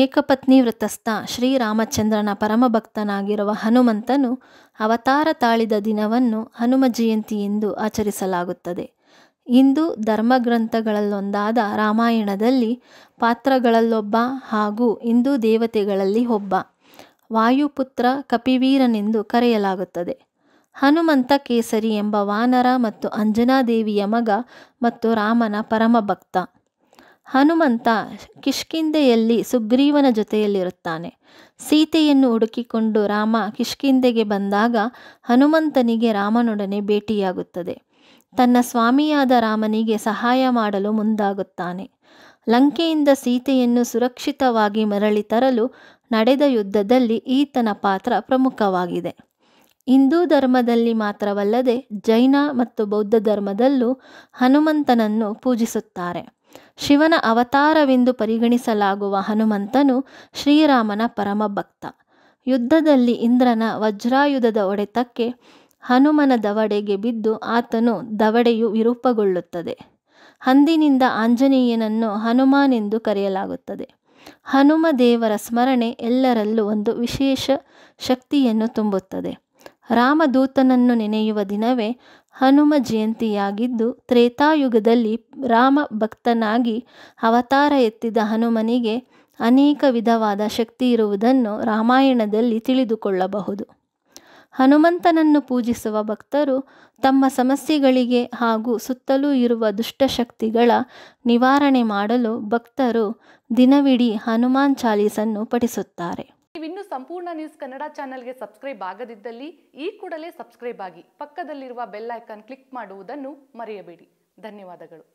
ಏಕಪತ್ನಿ ವ್ರತಸ್ಥ ಶ್ರೀರಾಮಚಂದ್ರನ ಪರಮಭಕ್ತನಾಗಿರುವ ಹನುಮಂತನು ಅವತಾರ ತಾಳಿದ ದಿನವನ್ನು ಹನುಮ ಜಯಂತಿ ಎಂದು ಆಚರಿಸಲಾಗುತ್ತದೆ ಹಿಂದೂ ಧರ್ಮಗ್ರಂಥಗಳಲ್ಲೊಂದಾದ ರಾಮಾಯಣದಲ್ಲಿ ಪಾತ್ರಗಳಲ್ಲೊಬ್ಬ ಹಾಗೂ ಹಿಂದೂ ದೇವತೆಗಳಲ್ಲಿ ಒಬ್ಬ ವಾಯುಪುತ್ರ ಕಪಿವೀರನೆಂದು ಕರೆಯಲಾಗುತ್ತದೆ ಹನುಮಂತ ಕೇಸರಿ ಎಂಬ ವಾನರ ಮತ್ತು ಅಂಜನಾದೇವಿಯ ಮಗ ಮತ್ತು ರಾಮನ ಪರಮಭಕ್ತ ಹನುಮಂತ ಕಿಷ್ಕಿಂದೆಯಲ್ಲಿ ಸುಗ್ರೀವನ ಜೊತೆಯಲ್ಲಿರುತ್ತಾನೆ ಸೀತೆಯನ್ನು ಹುಡುಕಿಕೊಂಡು ರಾಮ ಕಿಷ್ಕಿಂಧೆಗೆ ಬಂದಾಗ ಹನುಮಂತನಿಗೆ ರಾಮನೊಡನೆ ಭೇಟಿಯಾಗುತ್ತದೆ ತನ್ನ ಸ್ವಾಮಿಯಾದ ರಾಮನಿಗೆ ಸಹಾಯ ಮಾಡಲು ಮುಂದಾಗುತ್ತಾನೆ ಲಂಕೆಯಿಂದ ಸೀತೆಯನ್ನು ಸುರಕ್ಷಿತವಾಗಿ ಮರಳಿ ತರಲು ನಡೆದ ಯುದ್ಧದಲ್ಲಿ ಈತನ ಪಾತ್ರ ಪ್ರಮುಖವಾಗಿದೆ ಹಿಂದೂ ಧರ್ಮದಲ್ಲಿ ಮಾತ್ರವಲ್ಲದೆ ಜೈನ ಮತ್ತು ಬೌದ್ಧ ಧರ್ಮದಲ್ಲೂ ಹನುಮಂತನನ್ನು ಪೂಜಿಸುತ್ತಾರೆ ಶಿವನ ಅವತಾರವೆಂದು ಪರಿಗಣಿಸಲಾಗುವ ಹನುಮಂತನು ಶ್ರೀರಾಮನ ಪರಮ ಭಕ್ತ ಯುದ್ಧದಲ್ಲಿ ಇಂದ್ರನ ವಜ್ರಾಯುಧದ ಒಡೆತಕ್ಕೆ ಹನುಮನ ದವಡೆಗೆ ಬಿದ್ದು ಆತನು ದವಡೆಯು ವಿರೂಪಗೊಳ್ಳುತ್ತದೆ ಅಂದಿನಿಂದ ಆಂಜನೇಯನನ್ನು ಹನುಮಾನೆಂದು ಕರೆಯಲಾಗುತ್ತದೆ ಹನುಮ ದೇವರ ಸ್ಮರಣೆ ಎಲ್ಲರಲ್ಲೂ ಒಂದು ವಿಶೇಷ ಶಕ್ತಿಯನ್ನು ತುಂಬುತ್ತದೆ ರಾಮದೂತನನ್ನು ನೆನೆಯುವ ದಿನವೇ ಹನುಮ ಜಯಂತಿಯಾಗಿದ್ದು ತ್ರೇತಾಯುಗದಲ್ಲಿ ರಾಮ ಭಕ್ತನಾಗಿ ಅವತಾರ ಎತ್ತಿದ ಹನುಮನಿಗೆ ಅನೇಕ ವಿಧವಾದ ಶಕ್ತಿ ಇರುವುದನ್ನು ರಾಮಾಯಣದಲ್ಲಿ ತಿಳಿದುಕೊಳ್ಳಬಹುದು ಹನುಮಂತನನ್ನು ಪೂಜಿಸುವ ಭಕ್ತರು ತಮ್ಮ ಸಮಸ್ಯೆಗಳಿಗೆ ಹಾಗೂ ಸುತ್ತಲೂ ಇರುವ ದುಷ್ಟಶಕ್ತಿಗಳ ನಿವಾರಣೆ ಮಾಡಲು ಭಕ್ತರು ದಿನವಿಡೀ ಹನುಮಾನ್ ಚಾಲೀಸನ್ನು ಪಠಿಸುತ್ತಾರೆ ಸಂಪೂರ್ಣ ನ್ಯೂಸ್ ಕನ್ನಡ ಚಾನಲ್ಗೆ ಸಬ್ಸ್ಕ್ರೈಬ್ ಆಗದಿದ್ದಲ್ಲಿ ಈ ಕೂಡಲೇ ಸಬ್ಸ್ಕ್ರೈಬ್ ಆಗಿ ಪಕ್ಕದಲ್ಲಿರುವ ಬೆಲ್ ಐಕಾನ್ ಕ್ಲಿಕ್ ಮಾಡುವುದನ್ನು ಮರೆಯಬೇಡಿ ಧನ್ಯವಾದಗಳು